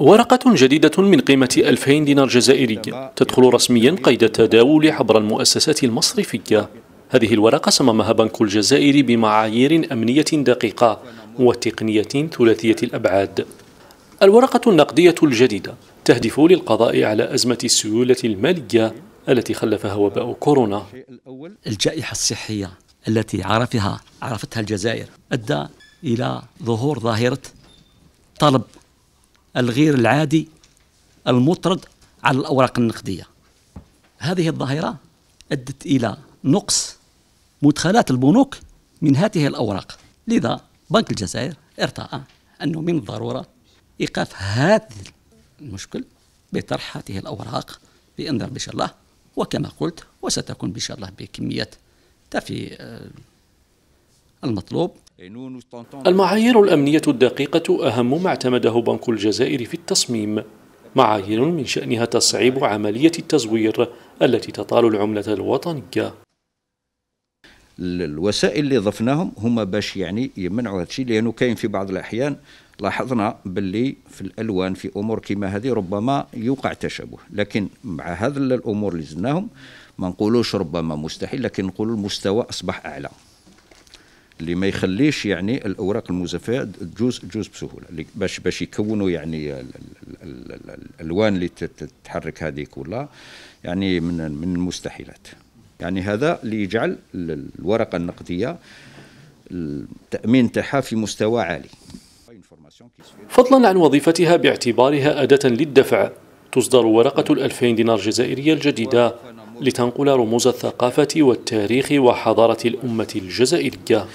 ورقة جديدة من قيمة 2000 دينار جزائري تدخل رسميا قيد التداول عبر المؤسسات المصرفية هذه الورقة صممها بنك الجزائر بمعايير أمنية دقيقة وتقنية ثلاثية الأبعاد الورقة النقدية الجديدة تهدف للقضاء على أزمة السيولة المالية التي خلفها وباء كورونا الجائحة الصحية التي عرفها عرفتها الجزائر أدى الى ظهور ظاهره طلب الغير العادي المطرد على الاوراق النقديه هذه الظاهره ادت الى نقص مدخلات البنوك من هذه الاوراق لذا بنك الجزائر ارتأى انه من الضروره ايقاف هذا المشكل بطرح هذه الاوراق بإنذار بشاء الله وكما قلت وستكون بشاء الله بكميه تفي آه، المطلوب المعايير الأمنية الدقيقة أهم ما اعتمده بنك الجزائر في التصميم معايير من شأنها تصعيب عملية التزوير التي تطال العملة الوطنية الوسائل اللي ضفناهم هما باش يعني يمنعوا هذا الشيء لانه كاين في بعض الاحيان لاحظنا باللي في الالوان في امور كما هذه ربما يوقع تشابه لكن مع هذه الامور اللي زدناهم ما نقولوش ربما مستحيل لكن نقولوا المستوى اصبح اعلى اللي ما يخليش يعني الاوراق المزفاه تجوز تجوز بسهوله باش باش يكونوا يعني الالوان اللي تتحرك هذه كلها يعني من من المستحيلات يعني هذا اللي يجعل الورقه النقديه التامين تاعها في مستوى عالي فضلا عن وظيفتها باعتبارها اداه للدفع تصدر ورقه 2000 دينار جزائريه الجديده لتنقل رموز الثقافة والتاريخ وحضارة الأمة الجزائرية